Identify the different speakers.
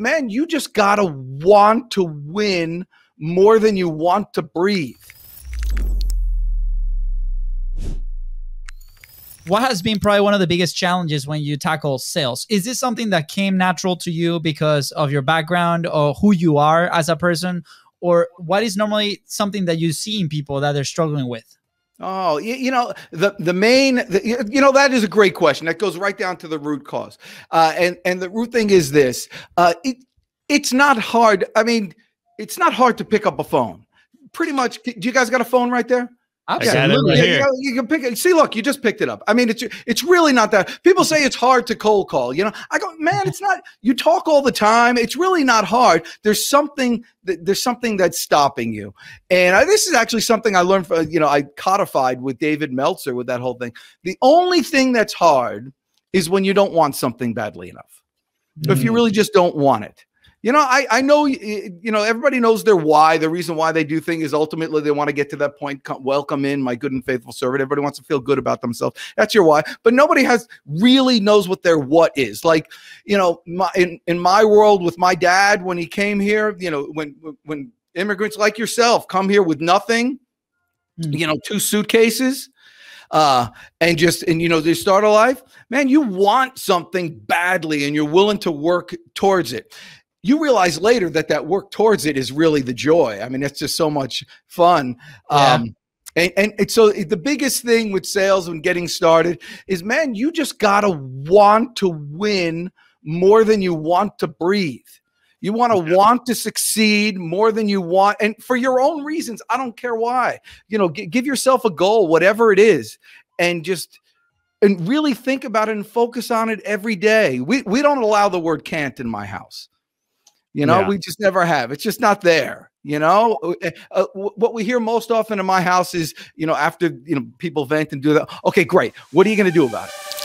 Speaker 1: man, you just got to want to win more than you want to breathe.
Speaker 2: What has been probably one of the biggest challenges when you tackle sales? Is this something that came natural to you because of your background or who you are as a person? Or what is normally something that you see in people that they're struggling with? Oh, you, you, know the the main, the, you know that
Speaker 1: is a great question. That goes right down to the root cause, uh, and and the root thing is this: uh, it it's not hard. I mean, it's not hard to pick up a phone. Pretty much, do you guys got a phone right there? Absolutely. Right you, you, can pick it. See, look, you just picked it up. I mean, it's it's really not that. People say it's hard to cold call. You know, I go, man, it's not. You talk all the time. It's really not hard. There's something that, there's something that's stopping you. And I, this is actually something I learned from uh, you know I codified with David Meltzer with that whole thing. The only thing that's hard is when you don't want something badly enough. Mm. If you mm. really just don't want it you know, I, I know, you know, everybody knows their why. The reason why they do things is ultimately they want to get to that point. Come, welcome in, my good and faithful servant. Everybody wants to feel good about themselves. That's your why. But nobody has really knows what their what is. Like, you know, my, in, in my world with my dad, when he came here, you know, when, when immigrants like yourself come here with nothing, mm. you know, two suitcases, uh, and just and you know they start a life man you want something badly and you're willing to work towards it you realize later that that work towards it is really the joy. I mean, it's just so much fun. Yeah. Um, and, and, so the biggest thing with sales when getting started is, man, you just got to want to win more than you want to breathe. You want to yeah. want to succeed more than you want. And for your own reasons, I don't care why, you know, give yourself a goal, whatever it is, and just, and really think about it and focus on it every day. We, we don't allow the word can't in my house. You know, yeah. we just never have. It's just not there. You know, uh, eh, uh what we hear most often in my house is, you know, after you know people vent and do that. Okay, great. What are you going to do about it?